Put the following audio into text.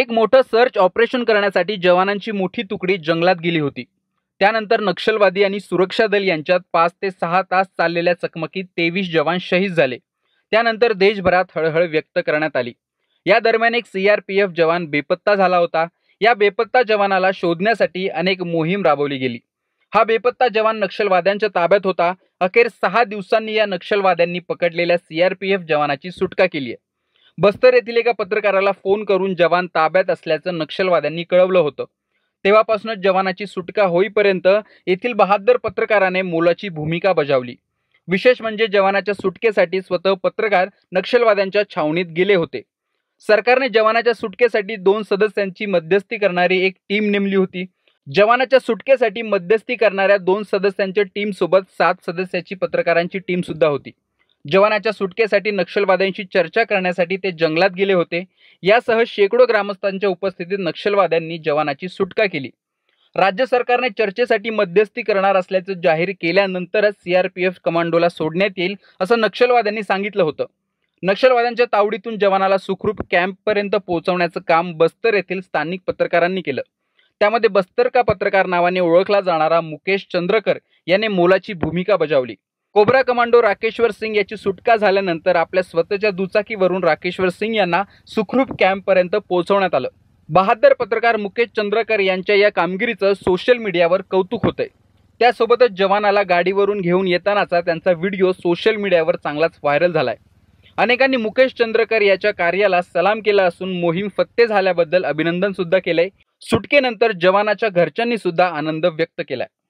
एक मोठं search operation करण्यासाठी जवानांची मोठी तुकडी जंगलात गेली होती त्यानंतर नक्षलवादी आणि सुरक्षा दल यांच्यात पाच ते सहा तास चाललेल्या चकमकीत तेवीस जवान शहीद झाले त्यानंतर देशभरात हळहळ व्यक्त करण्यात आली या दरम्यान एक सीआरपीएफ जवान बेपत्ता झाला होता या बेपत्ता जवानाला शोधण्यासाठी अनेक मोहीम राबवली गेली हा बेपत्ता जवान नक्षलवाद्यांच्या ताब्यात होता अखेर सहा दिवसांनी या नक्षलवाद्यांनी पकडलेल्या सीआरपीएफ जवानाची सुटका केली आहे बस्तर येथील एका पत्रकाराला फोन करून जवान ताब्यात असल्याचं नक्षलवाद्यांनी कळवलं होतं तेव्हापासूनच जवानाची सुटका होईपर्यंत येथील बहाद्दर पत्रकाराने मोलाची भूमिका बजावली विशेष म्हणजे जवानाच्या सुटकेसाठी स्वतः पत्रकार नक्षलवाद्यांच्या छावणीत गेले होते सरकारने जवानाच्या सुटकेसाठी दोन सदस्यांची मध्यस्थी करणारी एक टीम नेमली होती जवानाच्या सुटकेसाठी मध्यस्थी करणाऱ्या दोन सदस्यांच्या टीमसोबत सात सदस्याची पत्रकारांची टीम सुद्धा होती जवानाच्या सुटकेसाठी नक्षलवाद्यांशी चर्चा करण्यासाठी ते जंगलात गेले होते यासह शेकडो ग्रामस्थांच्या उपस्थितीत नक्षलवाद्यांनी जवानाची सुटका केली राज्य सरकारने चर्चेसाठी मध्यस्थी करणार असल्याचं जाहीर केल्यानंतरच सीआरपीएफ कमांडोला सोडण्यात येईल असं नक्षलवाद्यांनी सांगितलं होतं नक्षलवाद्यांच्या तावडीतून जवानाला सुखरूप कॅम्पपर्यंत पोहोचवण्याचं काम बस्तर येथील स्थानिक पत्रकारांनी केलं त्यामध्ये बस्तर का पत्रकार नावाने ओळखला जाणारा मुकेश चंद्रकर याने मोलाची भूमिका बजावली कोबरा कमांडो राकेश्वर सिंग याची सुटका झाल्यानंतर आपल्या स्वतःच्या दुचाकीवरून राकेश्वर सिंग यांना सुखरूप कॅम्पपर्यंत पोहोचवण्यात आलं बहादर पत्रकार मुकेश चंद्रकर यांच्या या कामगिरीचं सोशल मीडियावर कौतुक होतंय त्यासोबतच जवानाला गाडीवरून घेऊन येतानाचा त्यांचा व्हिडिओ सोशल मीडियावर चांगलाच व्हायरल झालाय अनेकांनी मुकेश चंद्रकर याच्या कार्याला सलाम केला असून मोहीम फत्ते झाल्याबद्दल अभिनंदन सुद्धा केलंय सुटकेनंतर जवानाच्या घरच्यांनी सुद्धा आनंद व्यक्त केलाय